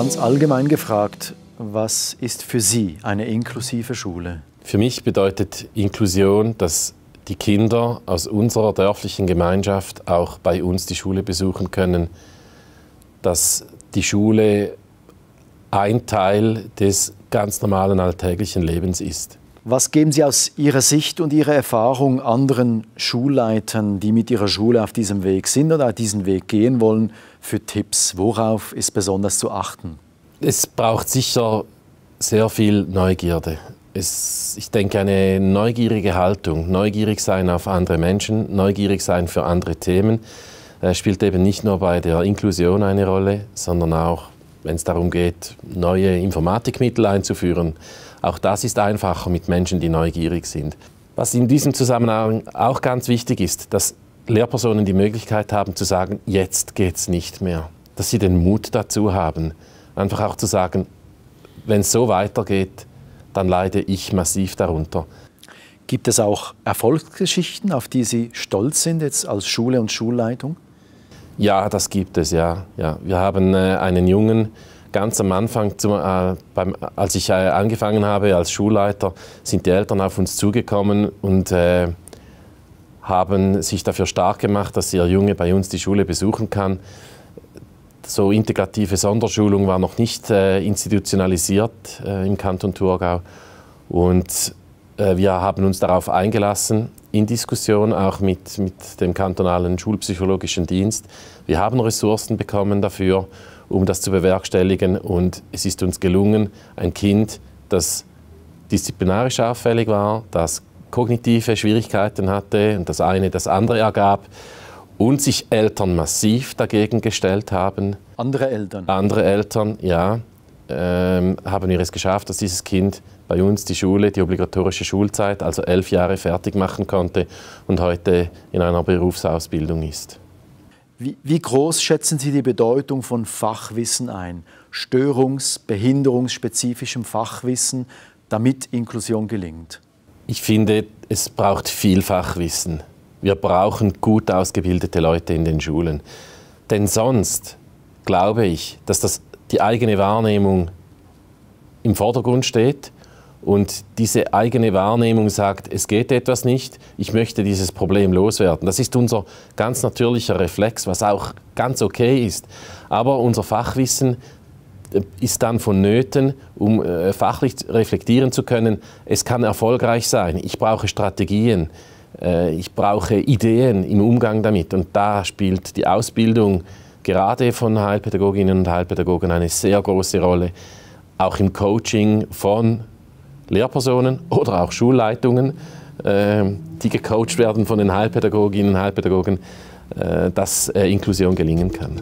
Ganz allgemein gefragt, was ist für Sie eine inklusive Schule? Für mich bedeutet Inklusion, dass die Kinder aus unserer dörflichen Gemeinschaft auch bei uns die Schule besuchen können, dass die Schule ein Teil des ganz normalen alltäglichen Lebens ist. Was geben Sie aus Ihrer Sicht und Ihrer Erfahrung anderen Schulleitern, die mit ihrer Schule auf diesem Weg sind oder diesen Weg gehen wollen, für Tipps? Worauf ist besonders zu achten? Es braucht sicher sehr viel Neugierde. Es, ich denke, eine neugierige Haltung, neugierig sein auf andere Menschen, neugierig sein für andere Themen, äh, spielt eben nicht nur bei der Inklusion eine Rolle, sondern auch wenn es darum geht, neue Informatikmittel einzuführen. Auch das ist einfacher mit Menschen, die neugierig sind. Was in diesem Zusammenhang auch ganz wichtig ist, dass Lehrpersonen die Möglichkeit haben zu sagen, jetzt geht es nicht mehr. Dass sie den Mut dazu haben, einfach auch zu sagen, wenn es so weitergeht, dann leide ich massiv darunter. Gibt es auch Erfolgsgeschichten, auf die Sie stolz sind jetzt als Schule und Schulleitung? Ja, das gibt es, ja. ja. Wir haben äh, einen Jungen, ganz am Anfang, zum, äh, beim, als ich äh, angefangen habe als Schulleiter, sind die Eltern auf uns zugekommen und äh, haben sich dafür stark gemacht, dass ihr Junge bei uns die Schule besuchen kann. So integrative Sonderschulung war noch nicht äh, institutionalisiert äh, im Kanton Thurgau. Und wir haben uns darauf eingelassen in Diskussion auch mit, mit dem kantonalen Schulpsychologischen Dienst. Wir haben Ressourcen bekommen dafür, um das zu bewerkstelligen und es ist uns gelungen, ein Kind, das disziplinarisch auffällig war, das kognitive Schwierigkeiten hatte und das eine das andere ergab und sich Eltern massiv dagegen gestellt haben. Andere Eltern? Andere Eltern, ja ähm, haben wir es geschafft, dass dieses Kind bei uns die Schule, die obligatorische Schulzeit, also elf Jahre fertig machen konnte und heute in einer Berufsausbildung ist. Wie, wie groß schätzen Sie die Bedeutung von Fachwissen ein? Störungs-, behinderungsspezifischem Fachwissen, damit Inklusion gelingt? Ich finde, es braucht viel Fachwissen. Wir brauchen gut ausgebildete Leute in den Schulen. Denn sonst glaube ich, dass das die eigene Wahrnehmung im Vordergrund steht und diese eigene Wahrnehmung sagt, es geht etwas nicht, ich möchte dieses Problem loswerden. Das ist unser ganz natürlicher Reflex, was auch ganz okay ist. Aber unser Fachwissen äh, ist dann vonnöten, um äh, fachlich reflektieren zu können. Es kann erfolgreich sein. Ich brauche Strategien, äh, ich brauche Ideen im Umgang damit. Und da spielt die Ausbildung gerade von Heilpädagoginnen und Heilpädagogen eine sehr große Rolle, auch im Coaching von Lehrpersonen oder auch Schulleitungen, ähm, die gecoacht werden von den Heilpädagoginnen und Heilpädagogen, äh, dass äh, Inklusion gelingen kann.